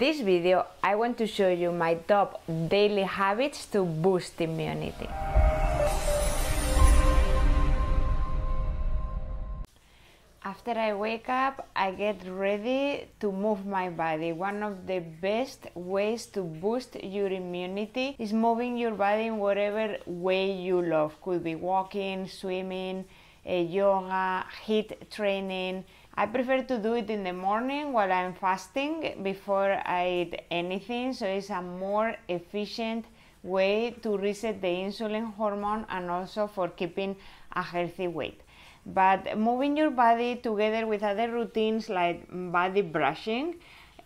this video, I want to show you my top daily habits to boost immunity. After I wake up, I get ready to move my body. One of the best ways to boost your immunity is moving your body in whatever way you love. Could be walking, swimming, yoga, heat training. I prefer to do it in the morning while I'm fasting before I eat anything, so it's a more efficient way to reset the insulin hormone and also for keeping a healthy weight. But moving your body together with other routines like body brushing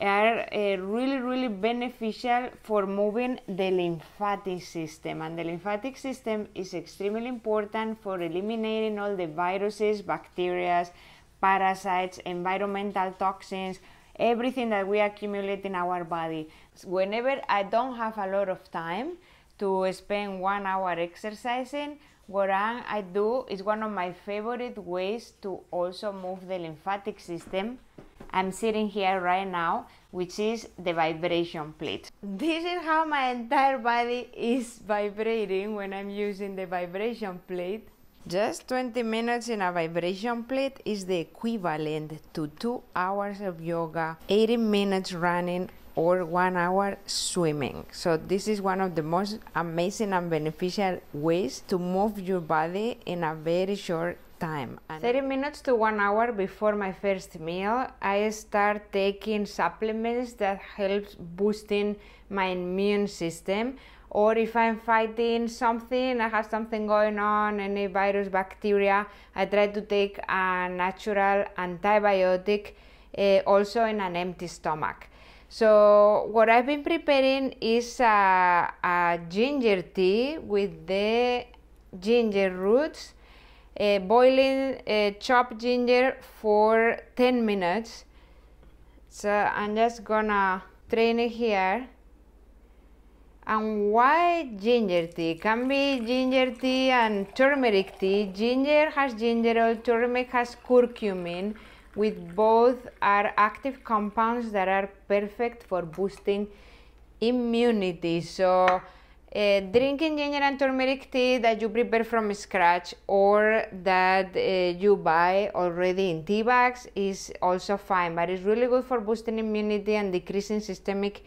are uh, really really beneficial for moving the lymphatic system and the lymphatic system is extremely important for eliminating all the viruses bacteria parasites environmental toxins everything that we accumulate in our body whenever i don't have a lot of time to spend one hour exercising what i do is one of my favorite ways to also move the lymphatic system I'm sitting here right now, which is the vibration plate. This is how my entire body is vibrating when I'm using the vibration plate. Just 20 minutes in a vibration plate is the equivalent to 2 hours of yoga, 80 minutes running, or 1 hour swimming. So, this is one of the most amazing and beneficial ways to move your body in a very short time. And 30 minutes to one hour before my first meal, I start taking supplements that helps boosting my immune system. Or if I'm fighting something, I have something going on, any virus, bacteria, I try to take a natural antibiotic uh, also in an empty stomach. So what I've been preparing is a, a ginger tea with the ginger roots uh, boiling uh, chopped ginger for 10 minutes so I'm just gonna drain it here and why ginger tea can be ginger tea and turmeric tea ginger has gingerol turmeric has curcumin with both are active compounds that are perfect for boosting immunity so uh, drinking ginger and turmeric tea that you prepare from scratch or that uh, you buy already in tea bags is also fine, but it's really good for boosting immunity and decreasing systemic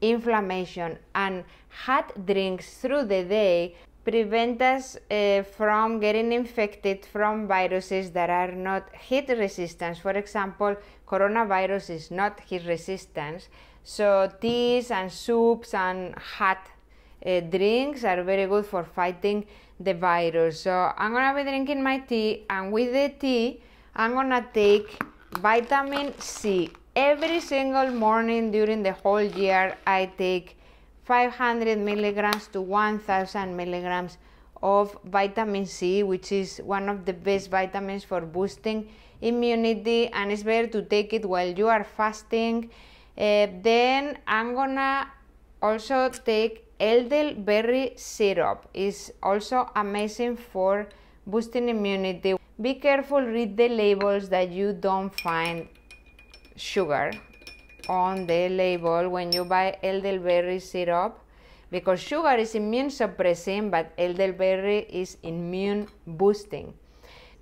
inflammation. And hot drinks through the day prevent us uh, from getting infected from viruses that are not heat resistant. For example, coronavirus is not heat resistant. So teas and soups and hot uh, drinks are very good for fighting the virus. So I'm gonna be drinking my tea, and with the tea, I'm gonna take vitamin C. Every single morning during the whole year, I take 500 milligrams to 1000 milligrams of vitamin C, which is one of the best vitamins for boosting immunity, and it's better to take it while you are fasting. Uh, then I'm gonna also take elderberry syrup is also amazing for boosting immunity. Be careful, read the labels that you don't find sugar on the label when you buy elderberry syrup because sugar is immune suppressing but elderberry is immune boosting.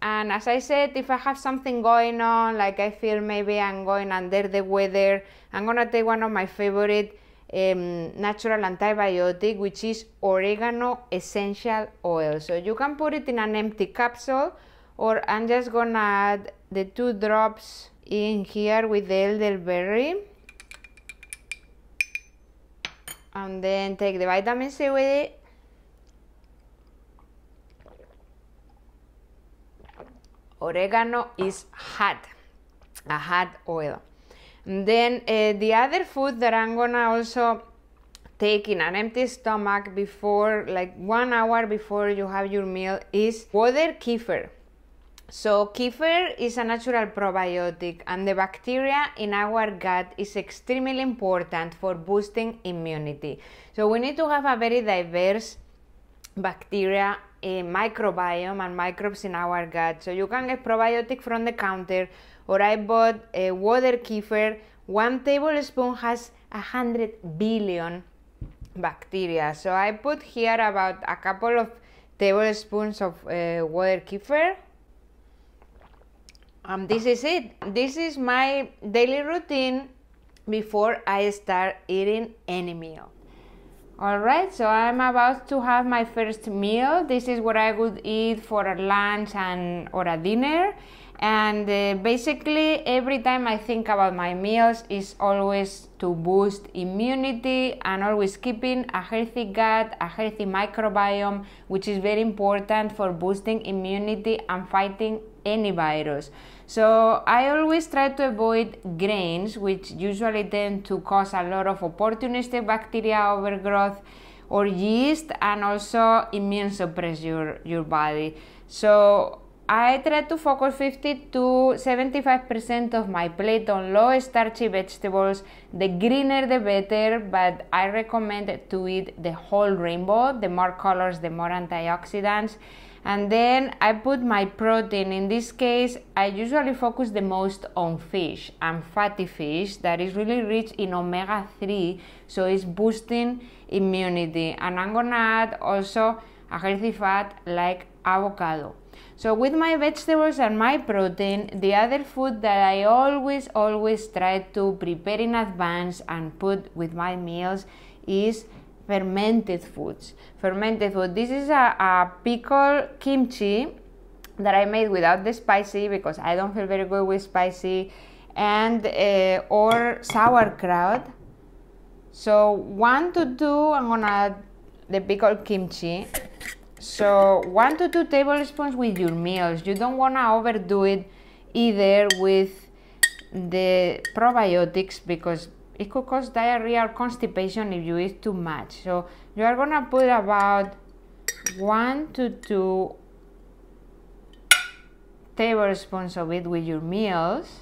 And as I said, if I have something going on, like I feel maybe I'm going under the weather, I'm gonna take one of my favorite um, natural antibiotic, which is oregano essential oil. So you can put it in an empty capsule, or I'm just gonna add the two drops in here with the elderberry. And then take the vitamin C with it. Oregano is hot, a hot oil. Then uh, the other food that I'm gonna also take in an empty stomach before like one hour before you have your meal is water kefir. So kefir is a natural probiotic and the bacteria in our gut is extremely important for boosting immunity. So we need to have a very diverse bacteria eh, microbiome and microbes in our gut. So you can get probiotic from the counter or I bought a water kefir, one tablespoon has 100 billion bacteria. So I put here about a couple of tablespoons of uh, water kefir. And um, this is it. This is my daily routine before I start eating any meal. Alright, so I'm about to have my first meal. This is what I would eat for a lunch and or a dinner and uh, basically every time i think about my meals is always to boost immunity and always keeping a healthy gut a healthy microbiome which is very important for boosting immunity and fighting any virus so i always try to avoid grains which usually tend to cause a lot of opportunistic bacteria overgrowth or yeast and also immune suppress your, your body so I try to focus 50 to 75% of my plate on low starchy vegetables. The greener the better, but I recommend to eat the whole rainbow. The more colors, the more antioxidants. And then I put my protein. In this case, I usually focus the most on fish and fatty fish that is really rich in omega 3, so it's boosting immunity. And I'm gonna add also a healthy fat like avocado. So with my vegetables and my protein, the other food that I always, always try to prepare in advance and put with my meals is fermented foods. Fermented food. This is a, a pickle kimchi that I made without the spicy because I don't feel very good with spicy and uh, or sauerkraut. So one to two, I'm gonna the pickled kimchi so one to two tablespoons with your meals. You don't want to overdo it either with the probiotics because it could cause diarrhea or constipation if you eat too much. So you are going to put about one to two tablespoons of it with your meals.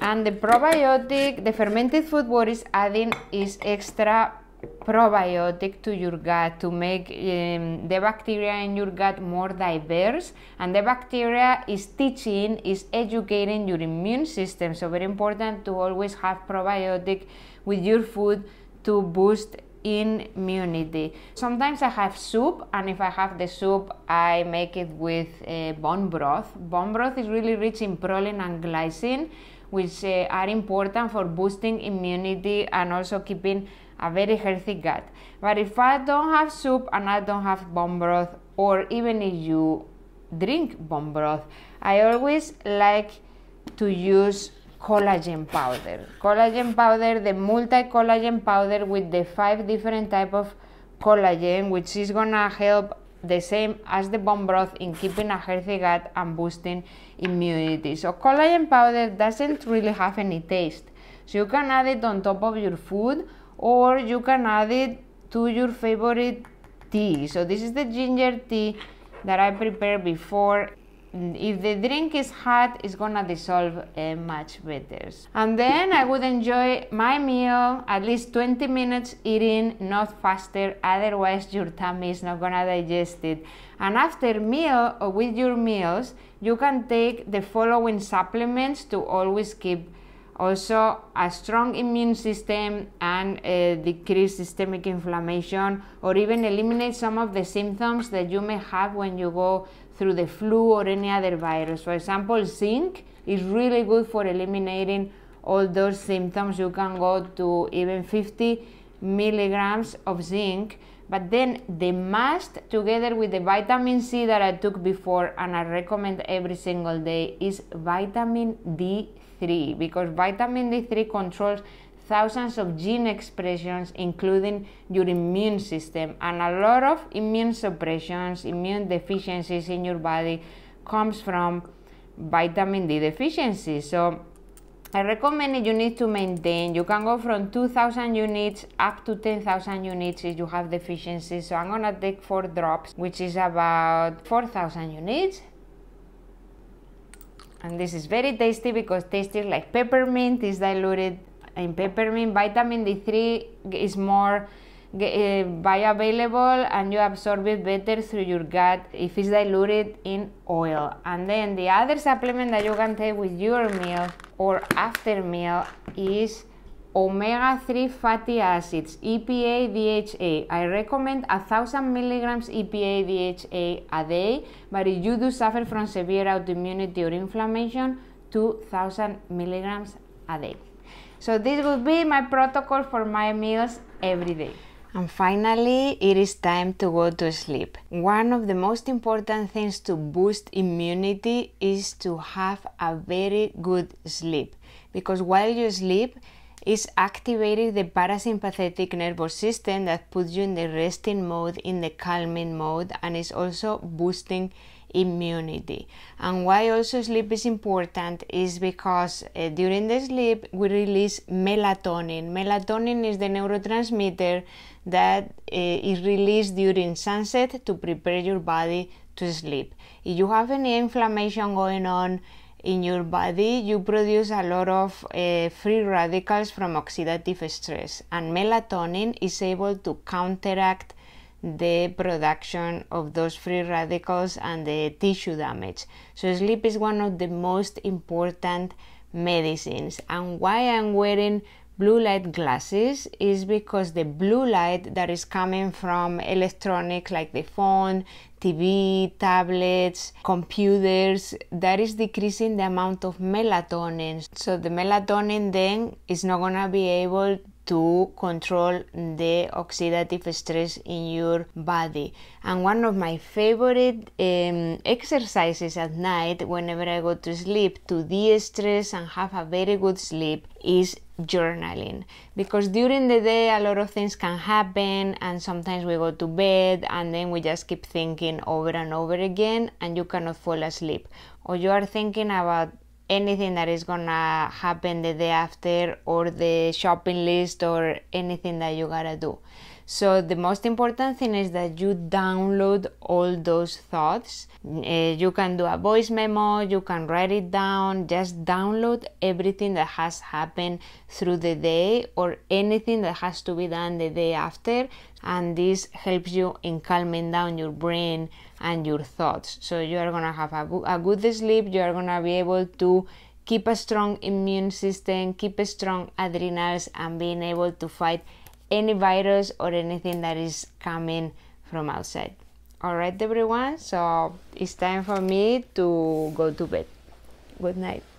And the probiotic, the fermented food what is adding is extra probiotic to your gut to make um, the bacteria in your gut more diverse and the bacteria is teaching is educating your immune system so very important to always have probiotic with your food to boost immunity sometimes i have soup and if i have the soup i make it with uh, bone broth bone broth is really rich in proline and glycine which uh, are important for boosting immunity and also keeping a very healthy gut. But if I don't have soup and I don't have bone broth, or even if you drink bone broth, I always like to use collagen powder. Collagen powder, the multi-collagen powder with the five different type of collagen, which is gonna help the same as the bone broth in keeping a healthy gut and boosting immunity. So collagen powder doesn't really have any taste. So you can add it on top of your food or you can add it to your favorite tea. So this is the ginger tea that I prepared before. If the drink is hot, it's gonna dissolve uh, much better. And then I would enjoy my meal at least 20 minutes eating, not faster, otherwise your tummy is not gonna digest it. And after meal or with your meals, you can take the following supplements to always keep also a strong immune system and decrease systemic inflammation or even eliminate some of the symptoms that you may have when you go through the flu or any other virus. For example, zinc is really good for eliminating all those symptoms. You can go to even 50 milligrams of zinc but then the must together with the vitamin C that I took before and I recommend every single day is vitamin D3 because vitamin D3 controls thousands of gene expressions, including your immune system. And a lot of immune suppressions, immune deficiencies in your body comes from vitamin D deficiency. So I recommend you need to maintain. You can go from 2000 units up to 10,000 units if you have deficiency. So I'm gonna take four drops, which is about 4,000 units. And this is very tasty because tasty like peppermint, is diluted in peppermint. Vitamin D3 is more uh, bioavailable and you absorb it better through your gut if it's diluted in oil. And then the other supplement that you can take with your meal or after meal is omega-3 fatty acids, EPA, DHA. I recommend 1000 milligrams EPA, DHA a day, but if you do suffer from severe autoimmunity or inflammation, 2000 milligrams a day. So this will be my protocol for my meals every day. And finally, it is time to go to sleep. One of the most important things to boost immunity is to have a very good sleep because while you sleep, is activating the parasympathetic nervous system that puts you in the resting mode, in the calming mode, and is also boosting immunity. And why also sleep is important is because uh, during the sleep we release melatonin. Melatonin is the neurotransmitter that uh, is released during sunset to prepare your body to sleep. If you have any inflammation going on, in your body, you produce a lot of uh, free radicals from oxidative stress, and melatonin is able to counteract the production of those free radicals and the tissue damage. So sleep is one of the most important medicines. And why I'm wearing blue light glasses is because the blue light that is coming from electronics like the phone, TV, tablets, computers, that is decreasing the amount of melatonin. So the melatonin then is not going to be able to control the oxidative stress in your body. And one of my favorite um, exercises at night, whenever I go to sleep, to de stress and have a very good sleep, is journaling because during the day a lot of things can happen and sometimes we go to bed and then we just keep thinking over and over again and you cannot fall asleep or you are thinking about anything that is gonna happen the day after or the shopping list or anything that you gotta do. So the most important thing is that you download all those thoughts. Uh, you can do a voice memo, you can write it down, just download everything that has happened through the day or anything that has to be done the day after and this helps you in calming down your brain and your thoughts. So you are going to have a, a good sleep, you are going to be able to keep a strong immune system, keep a strong adrenals and being able to fight any virus or anything that is coming from outside. All right, everyone. So it's time for me to go to bed. Good night.